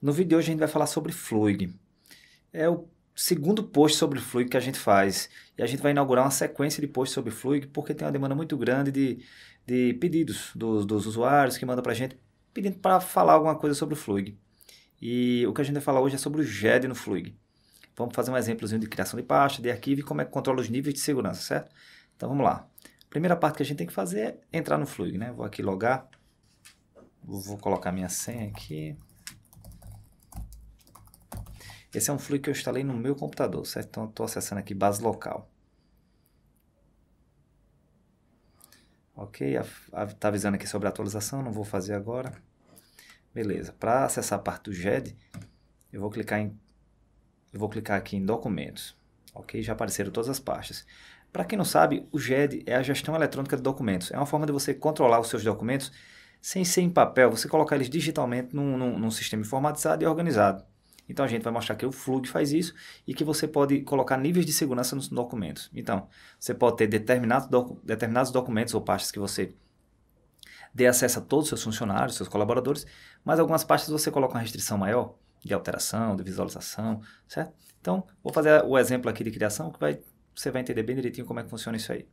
No vídeo de hoje a gente vai falar sobre Fluig. É o segundo post sobre Fluig que a gente faz. E a gente vai inaugurar uma sequência de posts sobre Fluig porque tem uma demanda muito grande de, de pedidos dos, dos usuários que mandam para a gente pedindo para falar alguma coisa sobre o Fluig. E o que a gente vai falar hoje é sobre o GED no Fluig. Vamos fazer um exemplozinho de criação de pasta, de arquivo e como é que controla os níveis de segurança, certo? Então vamos lá. A primeira parte que a gente tem que fazer é entrar no Fluig, né? Vou aqui logar. Vou colocar minha senha aqui. Esse é um fluido que eu instalei no meu computador, certo? Então, estou acessando aqui base local. Ok, está avisando aqui sobre a atualização, não vou fazer agora. Beleza, para acessar a parte do GED, eu vou clicar em eu vou clicar aqui em documentos. Ok, já apareceram todas as pastas. Para quem não sabe, o GED é a gestão eletrônica de documentos. É uma forma de você controlar os seus documentos sem ser em papel, você colocar eles digitalmente num, num, num sistema informatizado e organizado. Então a gente vai mostrar que o Flug faz isso e que você pode colocar níveis de segurança nos documentos. Então, você pode ter determinado docu determinados documentos ou pastas que você dê acesso a todos os seus funcionários, seus colaboradores, mas algumas pastas você coloca uma restrição maior de alteração, de visualização, certo? Então, vou fazer o exemplo aqui de criação que vai, você vai entender bem direitinho como é que funciona isso aí.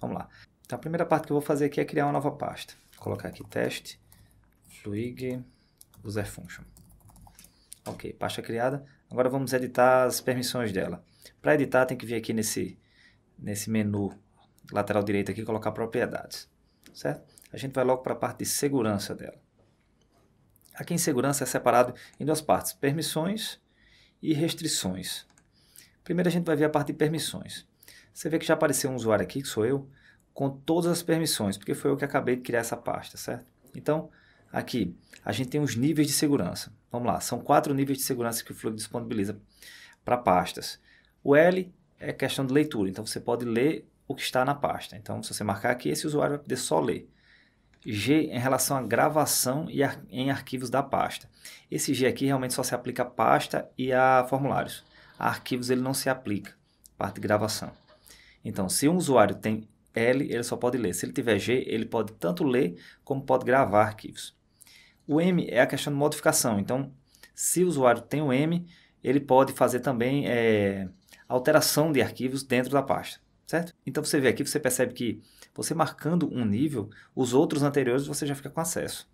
Vamos lá. Então, a primeira parte que eu vou fazer aqui é criar uma nova pasta. Vou colocar aqui teste, fluig, user function. Ok, pasta criada. Agora vamos editar as permissões dela. Para editar, tem que vir aqui nesse, nesse menu lateral direito aqui colocar propriedades, certo? A gente vai logo para a parte de segurança dela. Aqui em segurança é separado em duas partes, permissões e restrições. Primeiro a gente vai ver a parte de permissões. Você vê que já apareceu um usuário aqui, que sou eu, com todas as permissões, porque foi eu que acabei de criar essa pasta, certo? Então, Aqui, a gente tem os níveis de segurança. Vamos lá, são quatro níveis de segurança que o Flug disponibiliza para pastas. O L é questão de leitura, então você pode ler o que está na pasta. Então, se você marcar aqui, esse usuário vai poder só ler. G em relação à gravação e ar em arquivos da pasta. Esse G aqui realmente só se aplica à pasta e a formulários. A arquivos ele não se aplica, parte de gravação. Então, se um usuário tem L, ele só pode ler. Se ele tiver G, ele pode tanto ler como pode gravar arquivos. O M é a questão de modificação. Então, se o usuário tem o M, ele pode fazer também é, alteração de arquivos dentro da pasta, certo? Então, você vê aqui, você percebe que você marcando um nível, os outros anteriores você já fica com acesso.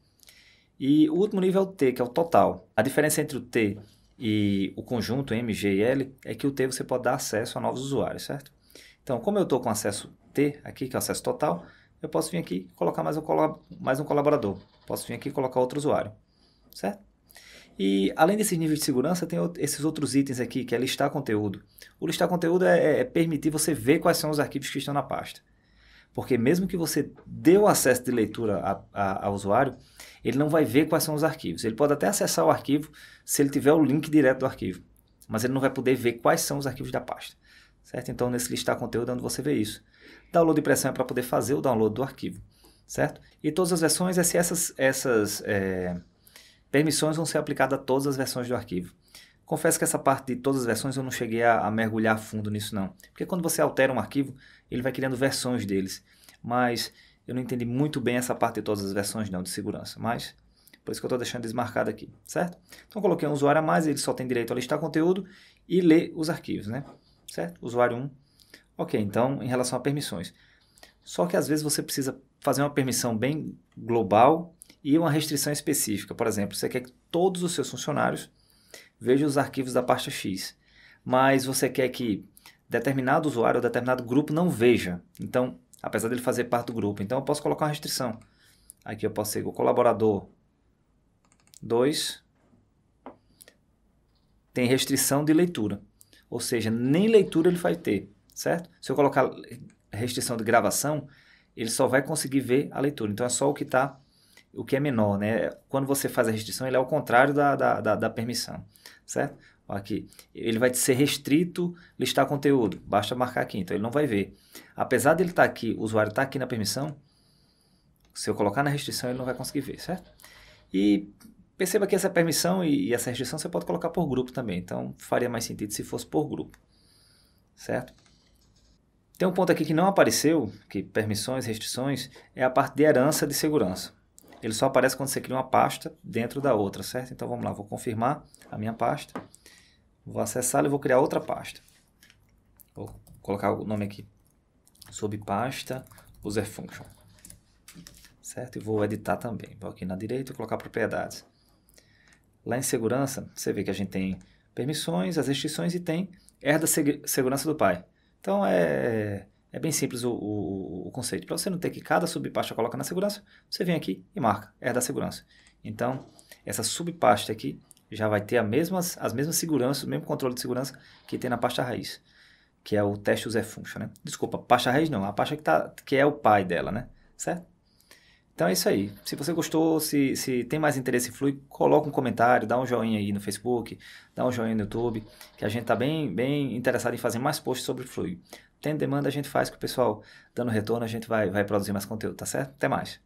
E o último nível é o T, que é o total. A diferença entre o T e o conjunto M, G e L é que o T você pode dar acesso a novos usuários, certo? Então, como eu estou com acesso T aqui, que é o acesso total, eu posso vir aqui colocar mais um, mais um colaborador, posso vir aqui colocar outro usuário, certo? E além desses níveis de segurança, tem esses outros itens aqui, que é listar conteúdo. O listar conteúdo é, é, é permitir você ver quais são os arquivos que estão na pasta. Porque mesmo que você dê o acesso de leitura a, a, ao usuário, ele não vai ver quais são os arquivos. Ele pode até acessar o arquivo se ele tiver o link direto do arquivo, mas ele não vai poder ver quais são os arquivos da pasta certo? Então, nesse listar conteúdo onde você vê isso. Download e pressão é para poder fazer o download do arquivo, certo? E todas as versões é se essas, essas é, permissões vão ser aplicadas a todas as versões do arquivo. Confesso que essa parte de todas as versões eu não cheguei a, a mergulhar fundo nisso não. Porque quando você altera um arquivo, ele vai criando versões deles. Mas eu não entendi muito bem essa parte de todas as versões não de segurança. Mas por isso que eu estou deixando desmarcado aqui, certo? Então coloquei um usuário a mais, ele só tem direito a listar conteúdo e ler os arquivos, né? certo? Usuário 1. Ok, então em relação a permissões. Só que às vezes você precisa fazer uma permissão bem global e uma restrição específica. Por exemplo, você quer que todos os seus funcionários vejam os arquivos da pasta X, mas você quer que determinado usuário ou determinado grupo não veja. Então, apesar dele fazer parte do grupo, então eu posso colocar uma restrição. Aqui eu posso ser o colaborador 2 tem restrição de leitura. Ou seja, nem leitura ele vai ter, certo? Se eu colocar restrição de gravação, ele só vai conseguir ver a leitura. Então é só o que está, o que é menor, né? Quando você faz a restrição, ele é ao contrário da, da, da, da permissão, certo? Aqui, ele vai ser restrito listar conteúdo, basta marcar aqui, então ele não vai ver. Apesar dele estar tá aqui, o usuário está aqui na permissão, se eu colocar na restrição, ele não vai conseguir ver, certo? E Perceba que essa permissão e, e essa restrição você pode colocar por grupo também, então faria mais sentido se fosse por grupo, certo? Tem um ponto aqui que não apareceu, que permissões, restrições, é a parte de herança de segurança. Ele só aparece quando você cria uma pasta dentro da outra, certo? Então vamos lá, vou confirmar a minha pasta, vou acessá-la e vou criar outra pasta. Vou colocar o nome aqui, sob pasta user function, certo? E vou editar também, vou aqui na direita e colocar propriedades. Lá em segurança, você vê que a gente tem permissões, as restrições e tem herda seg segurança do pai. Então é, é bem simples o, o, o conceito. Para você não ter que cada subpasta coloca na segurança, você vem aqui e marca herda segurança. Então essa subpasta aqui já vai ter as mesmas, as mesmas seguranças, o mesmo controle de segurança que tem na pasta raiz, que é o teste user function, né? Desculpa, pasta raiz não, a pasta que, tá, que é o pai dela, né? Certo? Então é isso aí. Se você gostou, se, se tem mais interesse em fluir, coloca um comentário, dá um joinha aí no Facebook, dá um joinha no YouTube, que a gente está bem, bem interessado em fazer mais posts sobre fluir. Tem demanda, a gente faz com o pessoal dando retorno, a gente vai, vai produzir mais conteúdo, tá certo? Até mais.